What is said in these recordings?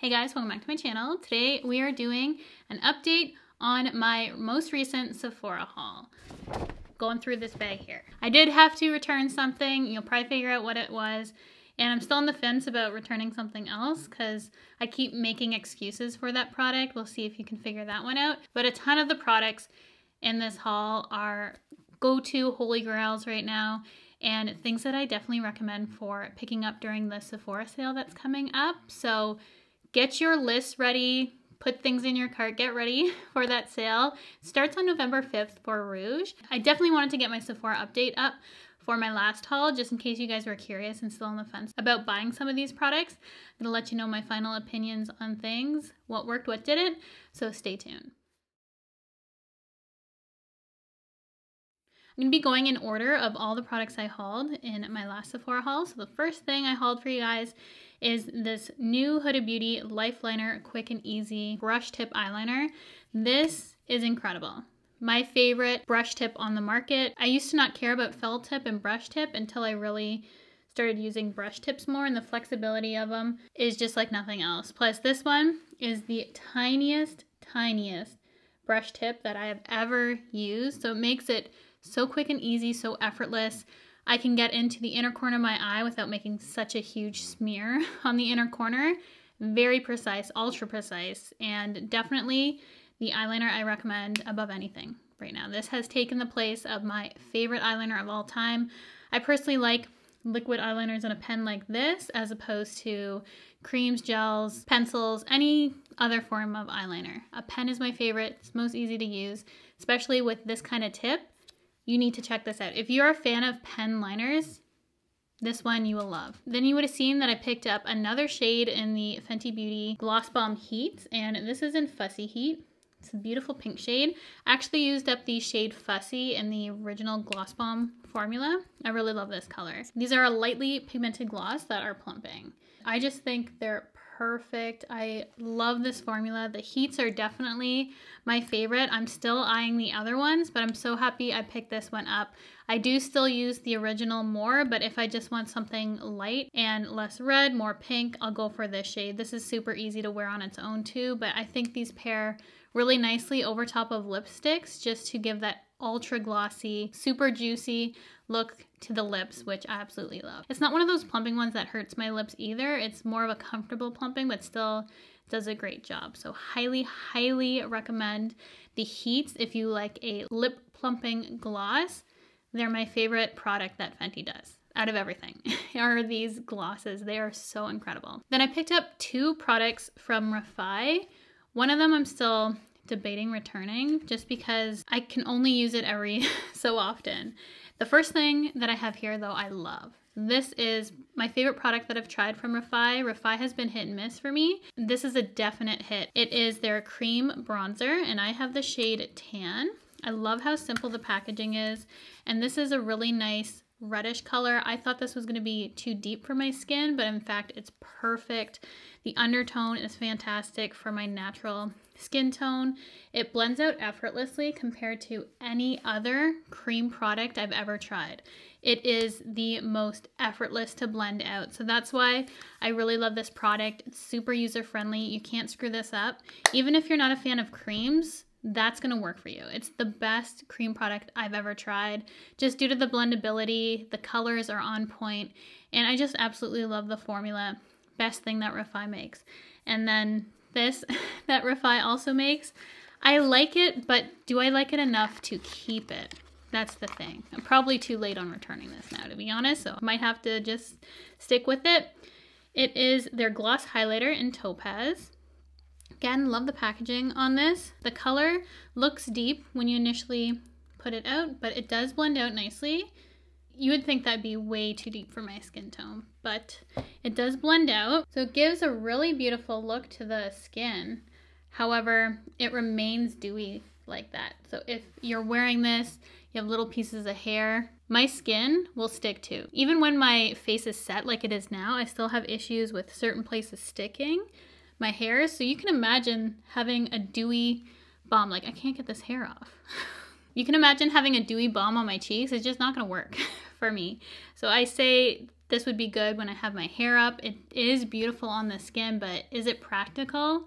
Hey guys, welcome back to my channel. Today we are doing an update on my most recent Sephora haul. Going through this bag here. I did have to return something. You'll probably figure out what it was. And I'm still on the fence about returning something else because I keep making excuses for that product. We'll see if you can figure that one out. But a ton of the products in this haul are go-to holy grails right now and things that I definitely recommend for picking up during the Sephora sale that's coming up. So get your list ready, put things in your cart, get ready for that sale. Starts on November 5th for Rouge. I definitely wanted to get my Sephora update up for my last haul, just in case you guys were curious and still on the fence about buying some of these products. I'm gonna let you know my final opinions on things, what worked, what didn't, so stay tuned. I'm going to be going in order of all the products I hauled in my last Sephora haul. So the first thing I hauled for you guys is this new Huda Beauty Liner Quick and Easy Brush Tip Eyeliner. This is incredible. My favorite brush tip on the market. I used to not care about felt tip and brush tip until I really started using brush tips more and the flexibility of them is just like nothing else. Plus this one is the tiniest, tiniest brush tip that I have ever used. So it makes it so quick and easy, so effortless. I can get into the inner corner of my eye without making such a huge smear on the inner corner. Very precise, ultra precise, and definitely the eyeliner I recommend above anything right now. This has taken the place of my favorite eyeliner of all time. I personally like liquid eyeliners in a pen like this as opposed to creams, gels, pencils, any other form of eyeliner. A pen is my favorite. It's most easy to use, especially with this kind of tip you need to check this out. If you're a fan of pen liners, this one you will love. Then you would have seen that I picked up another shade in the Fenty Beauty Gloss Bomb Heat, and this is in Fussy Heat. It's a beautiful pink shade. I actually used up the shade Fussy in the original Gloss Bomb formula. I really love this color. These are a lightly pigmented gloss that are plumping. I just think they're perfect. I love this formula. The heats are definitely my favorite. I'm still eyeing the other ones, but I'm so happy I picked this one up. I do still use the original more, but if I just want something light and less red, more pink, I'll go for this shade. This is super easy to wear on its own too, but I think these pair really nicely over top of lipsticks just to give that ultra glossy, super juicy look to the lips, which I absolutely love. It's not one of those plumping ones that hurts my lips either. It's more of a comfortable plumping, but still does a great job. So highly, highly recommend the Heats if you like a lip plumping gloss. They're my favorite product that Fenty does out of everything are these glosses. They are so incredible. Then I picked up two products from Refi. One of them I'm still debating returning just because I can only use it every so often. The first thing that I have here though, I love. This is my favorite product that I've tried from Refi. Refi has been hit and miss for me. This is a definite hit. It is their cream bronzer and I have the shade tan. I love how simple the packaging is. And this is a really nice reddish color. I thought this was going to be too deep for my skin, but in fact, it's perfect. The undertone is fantastic for my natural skin tone. It blends out effortlessly compared to any other cream product I've ever tried. It is the most effortless to blend out. So that's why I really love this product. It's super user friendly. You can't screw this up. Even if you're not a fan of creams, that's going to work for you. It's the best cream product I've ever tried just due to the blendability. The colors are on point and I just absolutely love the formula. Best thing that Refi makes. And then this that Refi also makes. I like it, but do I like it enough to keep it? That's the thing. I'm probably too late on returning this now, to be honest, so I might have to just stick with it. It is their gloss highlighter in Topaz. Again, love the packaging on this. The color looks deep when you initially put it out, but it does blend out nicely you would think that'd be way too deep for my skin tone, but it does blend out. So it gives a really beautiful look to the skin. However, it remains dewy like that. So if you're wearing this, you have little pieces of hair, my skin will stick to. Even when my face is set like it is now, I still have issues with certain places sticking my hair. So you can imagine having a dewy bomb. Like I can't get this hair off. You can imagine having a dewy balm on my cheeks. It's just not going to work for me. So I say this would be good when I have my hair up. It is beautiful on the skin, but is it practical?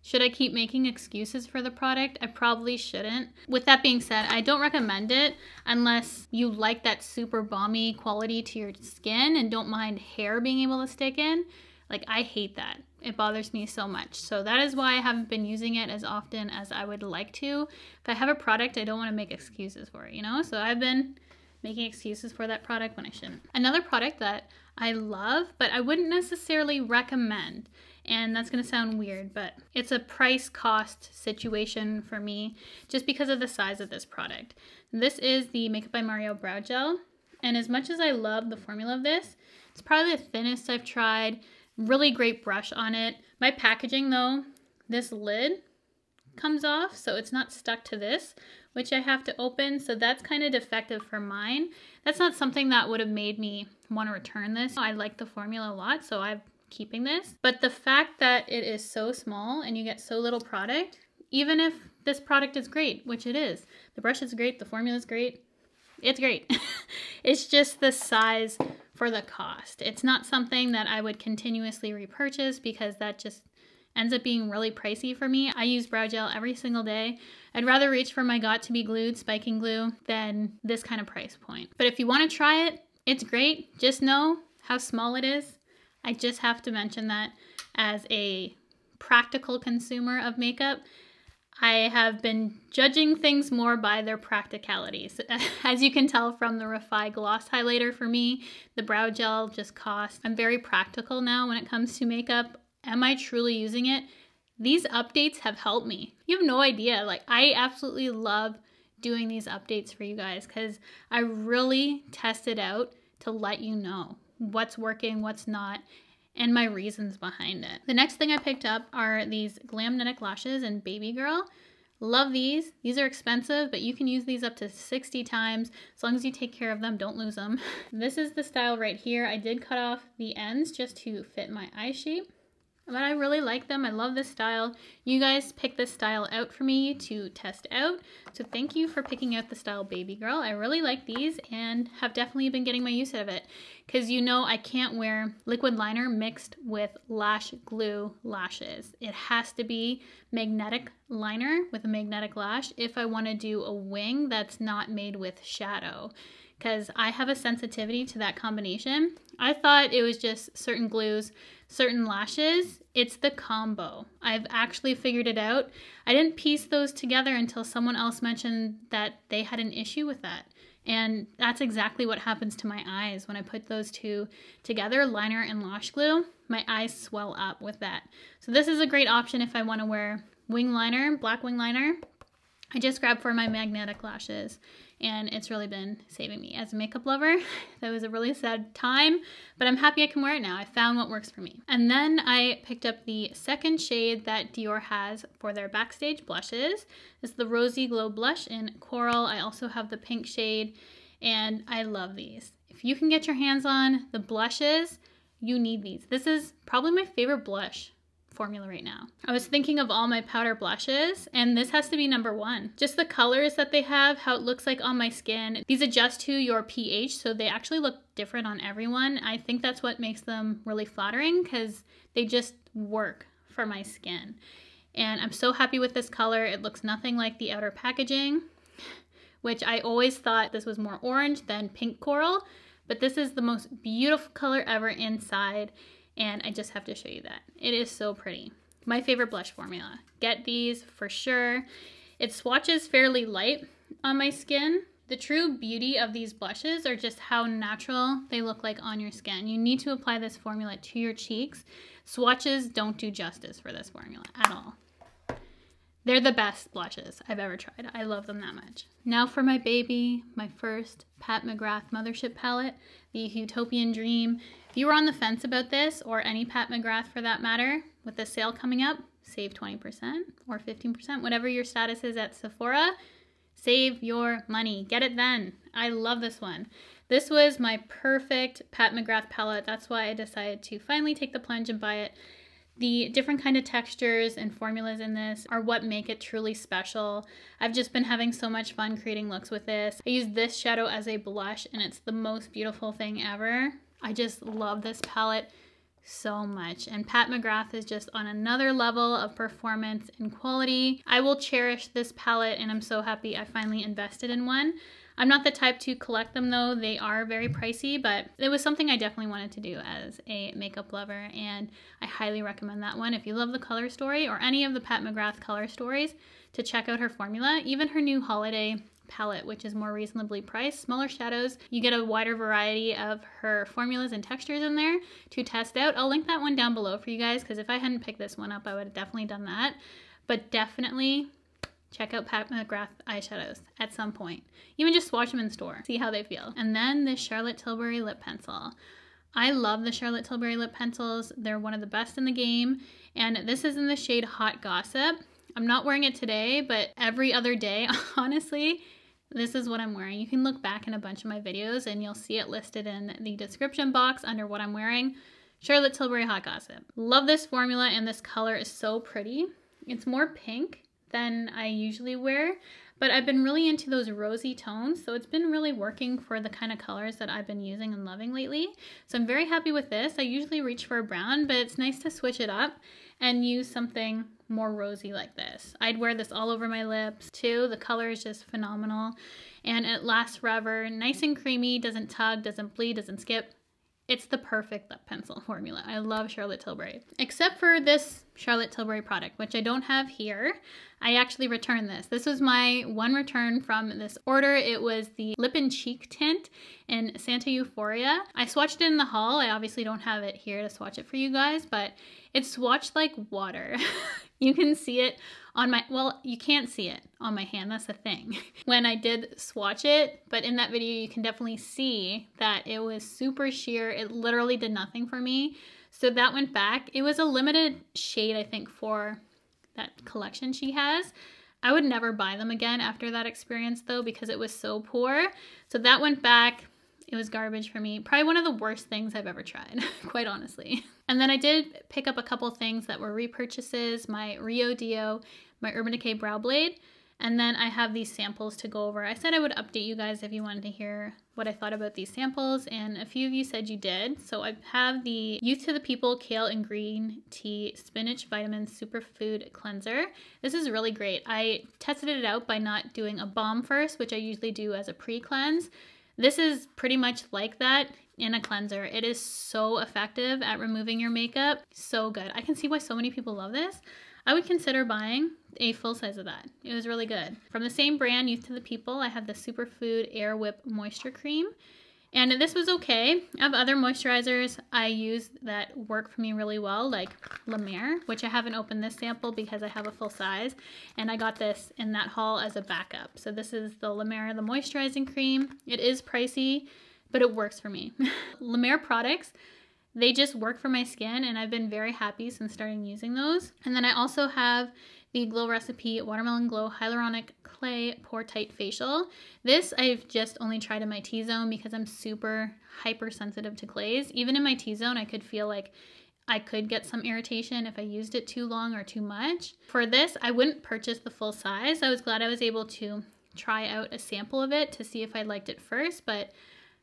Should I keep making excuses for the product? I probably shouldn't. With that being said, I don't recommend it unless you like that super balmy quality to your skin and don't mind hair being able to stick in. Like I hate that. It bothers me so much. So that is why I haven't been using it as often as I would like to. If I have a product, I don't want to make excuses for it, you know? So I've been making excuses for that product when I shouldn't. Another product that I love, but I wouldn't necessarily recommend, and that's gonna sound weird, but it's a price cost situation for me just because of the size of this product. This is the Makeup by Mario Brow Gel, and as much as I love the formula of this, it's probably the thinnest I've tried really great brush on it. My packaging though, this lid comes off so it's not stuck to this which I have to open so that's kind of defective for mine. That's not something that would have made me want to return this. I like the formula a lot so I'm keeping this but the fact that it is so small and you get so little product even if this product is great which it is the brush is great the formula is great it's great it's just the size for the cost. It's not something that I would continuously repurchase because that just ends up being really pricey for me. I use brow gel every single day. I'd rather reach for my got to be glued spiking glue than this kind of price point. But if you want to try it, it's great. Just know how small it is. I just have to mention that as a practical consumer of makeup, I have been judging things more by their practicalities. As you can tell from the Refi Gloss Highlighter for me, the brow gel just costs. I'm very practical now when it comes to makeup. Am I truly using it? These updates have helped me. You have no idea. Like, I absolutely love doing these updates for you guys because I really test it out to let you know what's working, what's not, and my reasons behind it. The next thing I picked up are these Glamnetic Lashes in Baby Girl. Love these. These are expensive, but you can use these up to 60 times. As long as you take care of them, don't lose them. this is the style right here. I did cut off the ends just to fit my eye shape but I really like them. I love this style. You guys picked this style out for me to test out. So thank you for picking out the style Baby Girl. I really like these and have definitely been getting my use out of it because you know I can't wear liquid liner mixed with lash glue lashes. It has to be magnetic liner with a magnetic lash if I want to do a wing that's not made with shadow because I have a sensitivity to that combination. I thought it was just certain glues, certain lashes. It's the combo. I've actually figured it out. I didn't piece those together until someone else mentioned that they had an issue with that. And that's exactly what happens to my eyes when I put those two together, liner and lash glue. My eyes swell up with that. So this is a great option if I want to wear wing liner, black wing liner, I just grabbed for my magnetic lashes and it's really been saving me as a makeup lover. That was a really sad time, but I'm happy I can wear it now. I found what works for me. And then I picked up the second shade that Dior has for their Backstage blushes. It's the Rosy Glow Blush in Coral. I also have the pink shade and I love these. If you can get your hands on the blushes, you need these. This is probably my favorite blush formula right now. I was thinking of all my powder blushes and this has to be number one. Just the colors that they have, how it looks like on my skin. These adjust to your pH so they actually look different on everyone. I think that's what makes them really flattering because they just work for my skin. And I'm so happy with this color. It looks nothing like the outer packaging, which I always thought this was more orange than pink coral, but this is the most beautiful color ever inside and I just have to show you that. It is so pretty. My favorite blush formula. Get these for sure. It swatches fairly light on my skin. The true beauty of these blushes are just how natural they look like on your skin. You need to apply this formula to your cheeks. Swatches don't do justice for this formula at all. They're the best blushes I've ever tried. I love them that much. Now for my baby, my first Pat McGrath Mothership Palette, the Utopian Dream. If you were on the fence about this, or any Pat McGrath for that matter, with the sale coming up, save 20% or 15%, whatever your status is at Sephora, save your money. Get it then. I love this one. This was my perfect Pat McGrath palette. That's why I decided to finally take the plunge and buy it. The different kind of textures and formulas in this are what make it truly special. I've just been having so much fun creating looks with this. I used this shadow as a blush and it's the most beautiful thing ever. I just love this palette so much. And Pat McGrath is just on another level of performance and quality. I will cherish this palette and I'm so happy I finally invested in one. I'm not the type to collect them though. They are very pricey, but it was something I definitely wanted to do as a makeup lover and I highly recommend that one. If you love the color story or any of the Pat McGrath color stories, to check out her formula, even her new holiday palette, which is more reasonably priced. Smaller shadows, you get a wider variety of her formulas and textures in there to test out. I'll link that one down below for you guys because if I hadn't picked this one up, I would have definitely done that. But definitely Check out Pat McGrath eyeshadows at some point. Even just swatch them in store. See how they feel. And then this Charlotte Tilbury lip pencil. I love the Charlotte Tilbury lip pencils. They're one of the best in the game. And this is in the shade Hot Gossip. I'm not wearing it today, but every other day, honestly, this is what I'm wearing. You can look back in a bunch of my videos and you'll see it listed in the description box under what I'm wearing. Charlotte Tilbury Hot Gossip. Love this formula and this color is so pretty. It's more pink than I usually wear, but I've been really into those rosy tones, so it's been really working for the kind of colors that I've been using and loving lately. So I'm very happy with this. I usually reach for a brown, but it's nice to switch it up and use something more rosy like this. I'd wear this all over my lips too. The color is just phenomenal and it lasts forever. Nice and creamy, doesn't tug, doesn't bleed, doesn't skip. It's the perfect lip pencil formula. I love Charlotte Tilbury. Except for this Charlotte Tilbury product, which I don't have here. I actually returned this. This was my one return from this order. It was the Lip and Cheek Tint in Santa Euphoria. I swatched it in the haul. I obviously don't have it here to swatch it for you guys, but it swatched like water. you can see it on my, well, you can't see it on my hand. That's the thing. when I did swatch it, but in that video, you can definitely see that it was super sheer. It literally did nothing for me. So that went back. It was a limited shade, I think, for that collection she has. I would never buy them again after that experience though because it was so poor. So that went back. It was garbage for me. Probably one of the worst things I've ever tried, quite honestly. And then I did pick up a couple things that were repurchases, my Rio Dio, my Urban Decay Brow Blade. And then I have these samples to go over. I said I would update you guys if you wanted to hear what I thought about these samples, and a few of you said you did. So I have the Youth to the People Kale and Green Tea Spinach Vitamin Superfood Cleanser. This is really great. I tested it out by not doing a balm first, which I usually do as a pre-cleanse. This is pretty much like that in a cleanser. It is so effective at removing your makeup. So good. I can see why so many people love this. I would consider buying a full size of that. It was really good. From the same brand, Youth to the People, I have the Superfood Air Whip Moisture Cream. And this was okay. Of other moisturizers, I use that work for me really well, like La Mer, which I haven't opened this sample because I have a full size. And I got this in that haul as a backup. So this is the La Mer, the moisturizing cream. It is pricey, but it works for me. La Mer products, they just work for my skin and I've been very happy since starting using those. And then I also have the Glow Recipe Watermelon Glow Hyaluronic Clay Pore Tight Facial. This I've just only tried in my T-zone because I'm super hypersensitive to clays. Even in my T-zone, I could feel like I could get some irritation if I used it too long or too much. For this, I wouldn't purchase the full size. I was glad I was able to try out a sample of it to see if I liked it first, but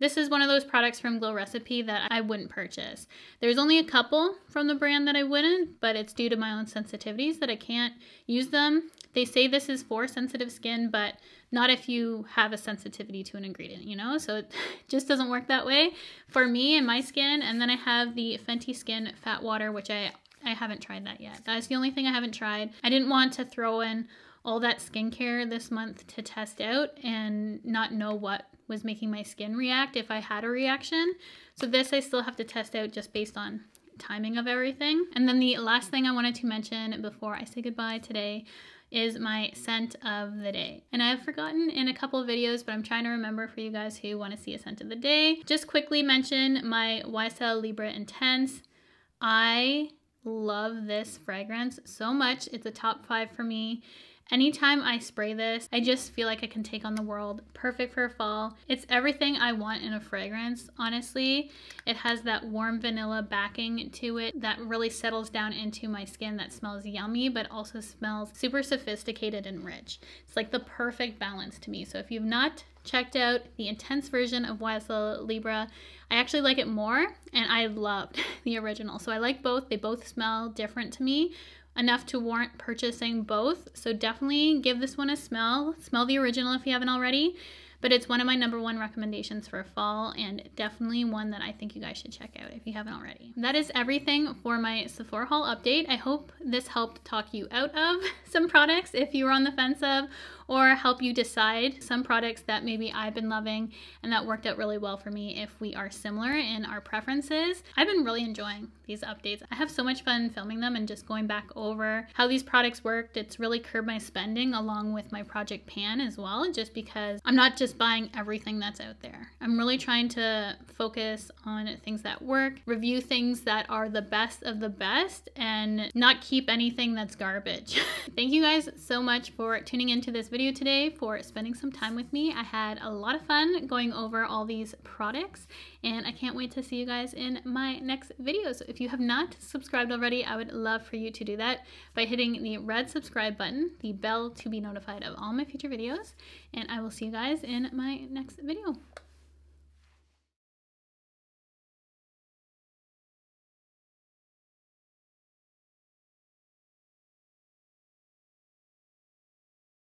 this is one of those products from Glow Recipe that I wouldn't purchase. There's only a couple from the brand that I wouldn't, but it's due to my own sensitivities that I can't use them. They say this is for sensitive skin, but not if you have a sensitivity to an ingredient, you know? So it just doesn't work that way for me and my skin. And then I have the Fenty Skin Fat Water, which I, I haven't tried that yet. That's the only thing I haven't tried. I didn't want to throw in all that skincare this month to test out and not know what was making my skin react if I had a reaction. So this I still have to test out just based on timing of everything. And then the last thing I wanted to mention before I say goodbye today is my scent of the day. And I've forgotten in a couple videos, but I'm trying to remember for you guys who want to see a scent of the day. Just quickly mention my YSL Libra Intense. I love this fragrance so much. It's a top five for me. Anytime I spray this, I just feel like I can take on the world. Perfect for fall. It's everything I want in a fragrance, honestly. It has that warm vanilla backing to it that really settles down into my skin that smells yummy, but also smells super sophisticated and rich. It's like the perfect balance to me. So if you've not checked out the intense version of YSL Libra. I actually like it more and I loved the original. So I like both. They both smell different to me, enough to warrant purchasing both. So definitely give this one a smell. Smell the original if you haven't already. But it's one of my number one recommendations for fall and definitely one that I think you guys should check out if you haven't already. That is everything for my Sephora haul update. I hope this helped talk you out of some products if you were on the fence of or help you decide some products that maybe I've been loving and that worked out really well for me if we are similar in our preferences. I've been really enjoying these updates. I have so much fun filming them and just going back over how these products worked. It's really curbed my spending along with my project pan as well, just because I'm not just buying everything that's out there. I'm really trying to focus on things that work, review things that are the best of the best, and not keep anything that's garbage. Thank you guys so much for tuning into this video video today for spending some time with me. I had a lot of fun going over all these products and I can't wait to see you guys in my next video. So if you have not subscribed already, I would love for you to do that by hitting the red subscribe button, the bell to be notified of all my future videos, and I will see you guys in my next video.